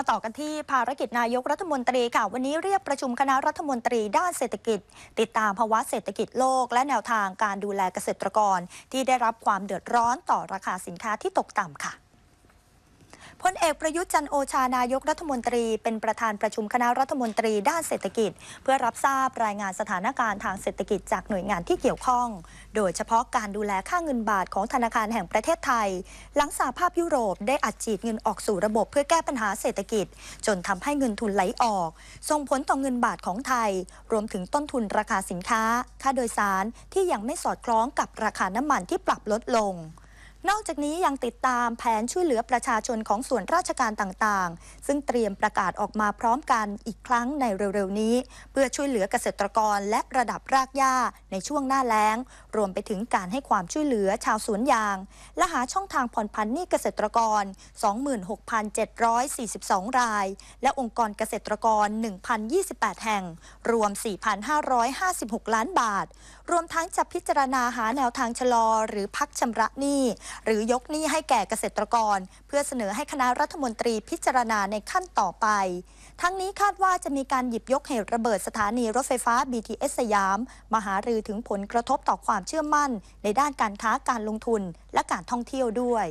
มาต่อกันที่ภารกิจนายกรัฐมนตรีค่ะ วันนี้เรียกประชุมคณะรัฐมนตรีด้านเศรษฐกิจ ติดตามภาวะเศรษฐกิจโลกและแนวทางการดูแลเกษตรกร ที่ได้รับความเดือดร้อนต่อราคาสินค้าที่ตกต่ำค่ะเอกประยุทธ์จันโอชานายกรัฐมนตรี เป็นประธานประชุมคณะรัฐมนตรีด้านเศรษฐกิจ เพื่อรับทราบรายงานสถานการณ์ทางเศรษฐกิจจากหน่วยงานที่เกี่ยวข้อง โดยเฉพาะการดูแลค่าเงินบาทของธนาคารแห่งประเทศไทยหลังสหภาพยุโรปได้อัดฉีดเงินออกสู่ระบบเพื่อแก้ปัญหาเศรษฐกิจ จนทำให้เงินทุนไหลออกส่งผลต่อเงินบาทของไทย รวมถึงต้นทุนราคาสินค้าค่าโดยสารที่ยังไม่สอดคล้องกับราคาน้ำมันที่ปรับลดลงนอกจากนี้ยังติดตามแผนช่วยเหลือประชาชนของส่วนราชการต่างๆ ซึ่งเตรียมประกาศออกมาพร้อมกันอีกครั้งในเร็ว ๆนี้ เพื่อช่วยเหลือเกษตรกรและระดับรากหญ้าในช่วงหน้าแล้ง รวมไปถึงการให้ความช่วยเหลือชาวสวนยาง และหาช่องทางผ่อนผันหนี้เกษตรกร 26,742 รายและองค์กรเกษตรกร 1,028 แห่ง รวม 4,556 ล้านบาท รวมทั้งจะพิจารณาหาแนวทางชะลอ หรือพักชำระหนี้หรือยกหนี้ให้แก่เกษตรกร เพื่อเสนอให้คณะรัฐมนตรีพิจารณาในขั้นต่อไป ทั้งนี้คาดว่าจะมีการหยิบยกเหตุระเบิดสถานีรถไฟฟ้า BTS สยามมาหารือถึงผลกระทบต่อความเชื่อมั่น ในด้านการค้าการลงทุนและการท่องเที่ยวด้วย